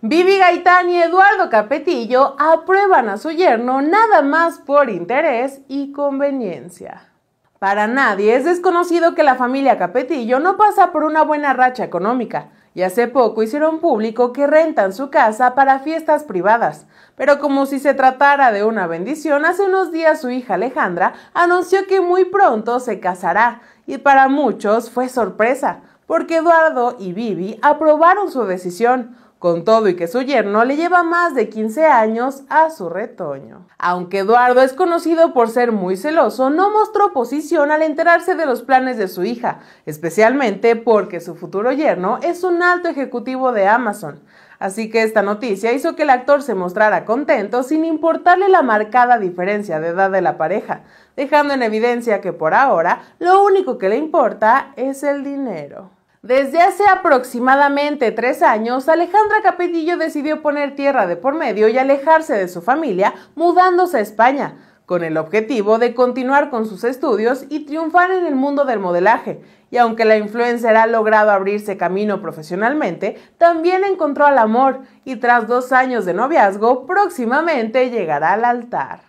Vivi Gaitán y Eduardo Capetillo aprueban a su yerno nada más por interés y conveniencia. Para nadie es desconocido que la familia Capetillo no pasa por una buena racha económica y hace poco hicieron público que rentan su casa para fiestas privadas. Pero como si se tratara de una bendición, hace unos días su hija Alejandra anunció que muy pronto se casará y para muchos fue sorpresa, porque Eduardo y Vivi aprobaron su decisión con todo y que su yerno le lleva más de 15 años a su retoño. Aunque Eduardo es conocido por ser muy celoso, no mostró oposición al enterarse de los planes de su hija, especialmente porque su futuro yerno es un alto ejecutivo de Amazon. Así que esta noticia hizo que el actor se mostrara contento sin importarle la marcada diferencia de edad de la pareja, dejando en evidencia que por ahora lo único que le importa es el dinero. Desde hace aproximadamente tres años, Alejandra Capellillo decidió poner tierra de por medio y alejarse de su familia, mudándose a España, con el objetivo de continuar con sus estudios y triunfar en el mundo del modelaje. Y aunque la influencer ha logrado abrirse camino profesionalmente, también encontró al amor y tras dos años de noviazgo, próximamente llegará al altar.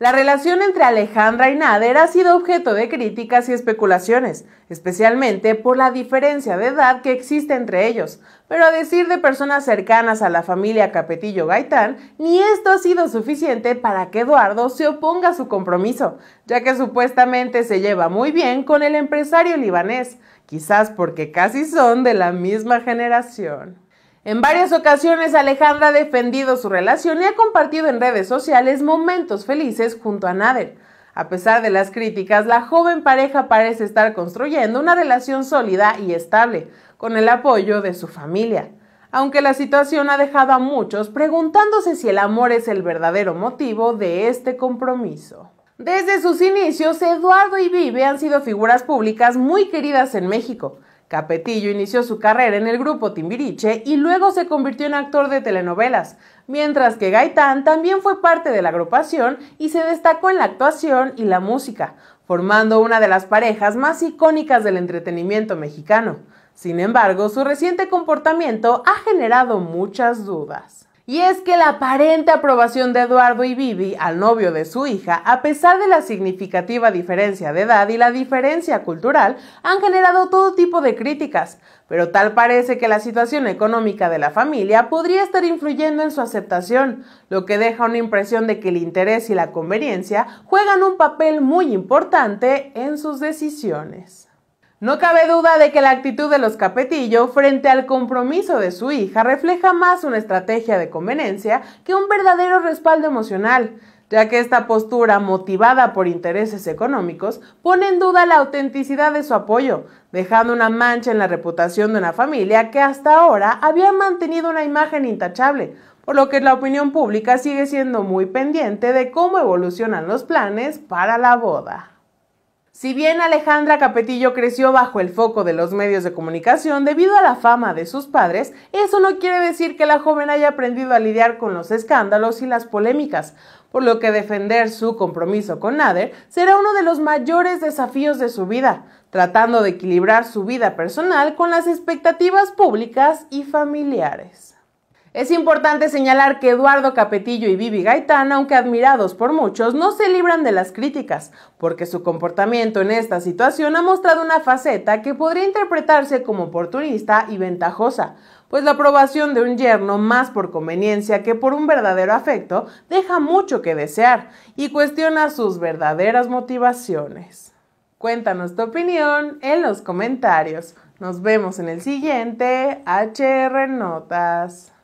La relación entre Alejandra y Nader ha sido objeto de críticas y especulaciones, especialmente por la diferencia de edad que existe entre ellos. Pero a decir de personas cercanas a la familia Capetillo Gaitán, ni esto ha sido suficiente para que Eduardo se oponga a su compromiso, ya que supuestamente se lleva muy bien con el empresario libanés, quizás porque casi son de la misma generación. En varias ocasiones Alejandra ha defendido su relación y ha compartido en redes sociales momentos felices junto a Nader. A pesar de las críticas, la joven pareja parece estar construyendo una relación sólida y estable, con el apoyo de su familia. Aunque la situación ha dejado a muchos preguntándose si el amor es el verdadero motivo de este compromiso. Desde sus inicios, Eduardo y Vive han sido figuras públicas muy queridas en México. Capetillo inició su carrera en el grupo Timbiriche y luego se convirtió en actor de telenovelas, mientras que Gaitán también fue parte de la agrupación y se destacó en la actuación y la música, formando una de las parejas más icónicas del entretenimiento mexicano. Sin embargo, su reciente comportamiento ha generado muchas dudas. Y es que la aparente aprobación de Eduardo y Vivi al novio de su hija, a pesar de la significativa diferencia de edad y la diferencia cultural, han generado todo tipo de críticas, pero tal parece que la situación económica de la familia podría estar influyendo en su aceptación, lo que deja una impresión de que el interés y la conveniencia juegan un papel muy importante en sus decisiones. No cabe duda de que la actitud de los Capetillo frente al compromiso de su hija refleja más una estrategia de conveniencia que un verdadero respaldo emocional, ya que esta postura motivada por intereses económicos pone en duda la autenticidad de su apoyo, dejando una mancha en la reputación de una familia que hasta ahora había mantenido una imagen intachable, por lo que la opinión pública sigue siendo muy pendiente de cómo evolucionan los planes para la boda. Si bien Alejandra Capetillo creció bajo el foco de los medios de comunicación debido a la fama de sus padres, eso no quiere decir que la joven haya aprendido a lidiar con los escándalos y las polémicas, por lo que defender su compromiso con Nader será uno de los mayores desafíos de su vida, tratando de equilibrar su vida personal con las expectativas públicas y familiares. Es importante señalar que Eduardo Capetillo y Vivi Gaitán, aunque admirados por muchos, no se libran de las críticas, porque su comportamiento en esta situación ha mostrado una faceta que podría interpretarse como oportunista y ventajosa, pues la aprobación de un yerno más por conveniencia que por un verdadero afecto deja mucho que desear y cuestiona sus verdaderas motivaciones. Cuéntanos tu opinión en los comentarios. Nos vemos en el siguiente HR Notas.